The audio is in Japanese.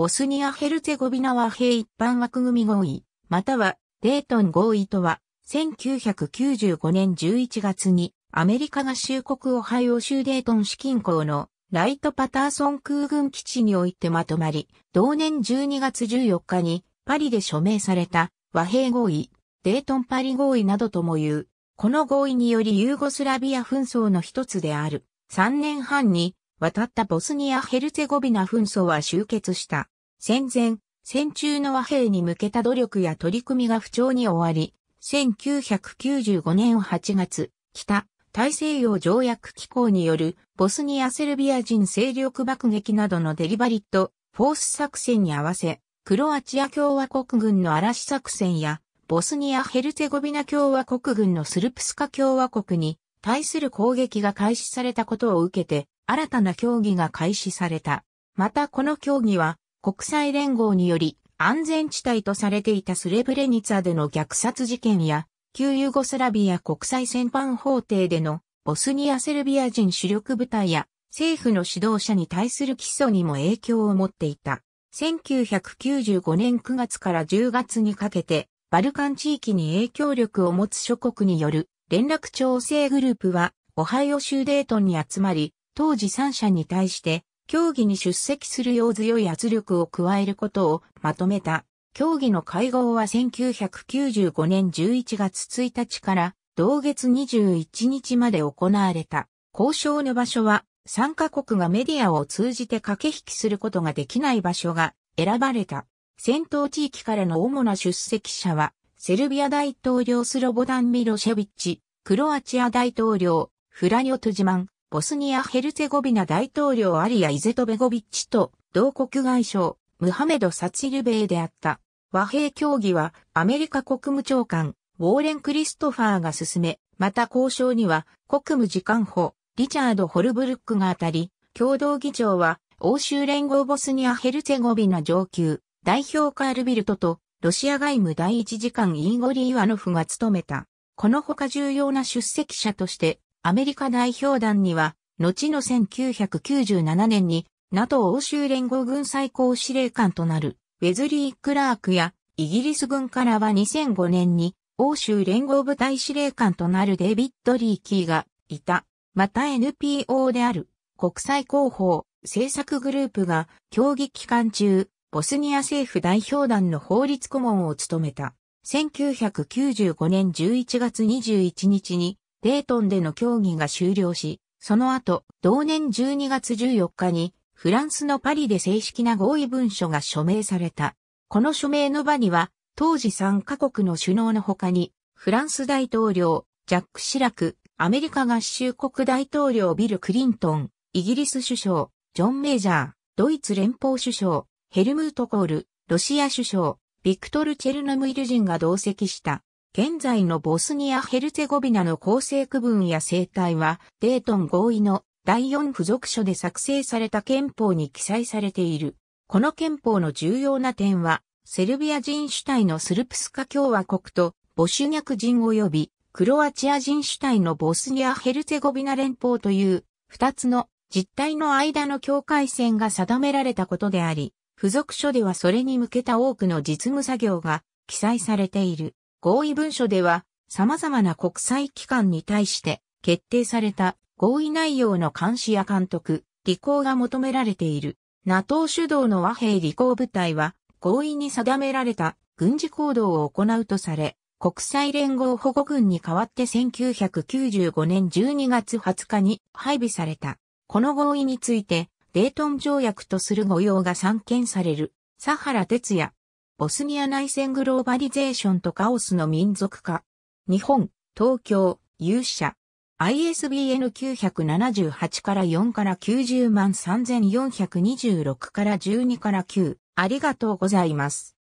ボスニア・ヘルツェゴビナ和平一般枠組合意、またはデートン合意とは、1995年11月にアメリカ合衆国オハイオ州デートン市近郊のライト・パターソン空軍基地においてまとまり、同年12月14日にパリで署名された和平合意、デートンパリ合意などとも言う。この合意によりユーゴスラビア紛争の一つである3年半に渡ったボスニア・ヘルツェゴビナ紛争は終結した。戦前、戦中の和平に向けた努力や取り組みが不調に終わり、1995年8月、北、大西洋条約機構によるボスニア・セルビア人勢力爆撃などのデリバリット・フォース作戦に合わせ、クロアチア共和国軍の嵐作戦や、ボスニア・ヘルツェゴビナ共和国軍のスルプスカ共和国に対する攻撃が開始されたことを受けて、新たな競技が開始された。またこの競技は国際連合により安全地帯とされていたスレブレニツァでの虐殺事件や、旧ユーゴスラビア国際戦犯法廷でのボスニア・セルビア人主力部隊や政府の指導者に対する起訴にも影響を持っていた。1995年9月から10月にかけて、バルカン地域に影響力を持つ諸国による連絡調整グループは、オハイオ州デートンに集まり、当時3社に対して、競技に出席するよう強い圧力を加えることをまとめた。競技の会合は1995年11月1日から同月21日まで行われた。交渉の場所は参加国がメディアを通じて駆け引きすることができない場所が選ばれた。戦闘地域からの主な出席者は、セルビア大統領スロボダン・ミロシェビッチ、クロアチア大統領、フラニョトジマン、ボスニア・ヘルツェゴビナ大統領アリア・イゼトベゴビッチと同国外相、ムハメド・サツルベイであった。和平協議はアメリカ国務長官、ウォーレン・クリストファーが進め、また交渉には国務次官補、リチャード・ホルブルックが当たり、共同議長は欧州連合ボスニア・ヘルツェゴビナ上級、代表カールビルトと、ロシア外務第一次官インゴリ・イワノフが務めた。この他重要な出席者として、アメリカ代表団には、後の1997年に NATO 欧州連合軍最高司令官となるウェズリー・クラークやイギリス軍からは2005年に欧州連合部隊司令官となるデビッド・リーキーがいた。また NPO である国際広報政策グループが協議期間中、ボスニア政府代表団の法律顧問を務めた。1995年11月21日にデートンでの協議が終了し、その後、同年12月14日に、フランスのパリで正式な合意文書が署名された。この署名の場には、当時3カ国の首脳の他に、フランス大統領、ジャック・シラク、アメリカ合衆国大統領ビル・クリントン、イギリス首相、ジョン・メジャー、ドイツ連邦首相、ヘルムート・コール、ロシア首相、ビクトル・チェルノムイル人が同席した。現在のボスニア・ヘルツェゴビナの構成区分や生態は、デートン合意の第4付属書で作成された憲法に記載されている。この憲法の重要な点は、セルビア人主体のスルプスカ共和国と、ボシュニャク人及び、クロアチア人主体のボスニア・ヘルツェゴビナ連邦という、二つの実態の間の境界線が定められたことであり、付属書ではそれに向けた多くの実務作業が記載されている。合意文書では、様々な国際機関に対して決定された合意内容の監視や監督、履行が求められている。NATO 主導の和平履行部隊は合意に定められた軍事行動を行うとされ、国際連合保護軍に代わって1995年12月20日に配備された。この合意について、デートン条約とする御用が散見される、佐原哲也、ボスニア内戦グローバリゼーションとカオスの民族化。日本、東京、勇者。ISBN 978から4から90万3426から12から9。ありがとうございます。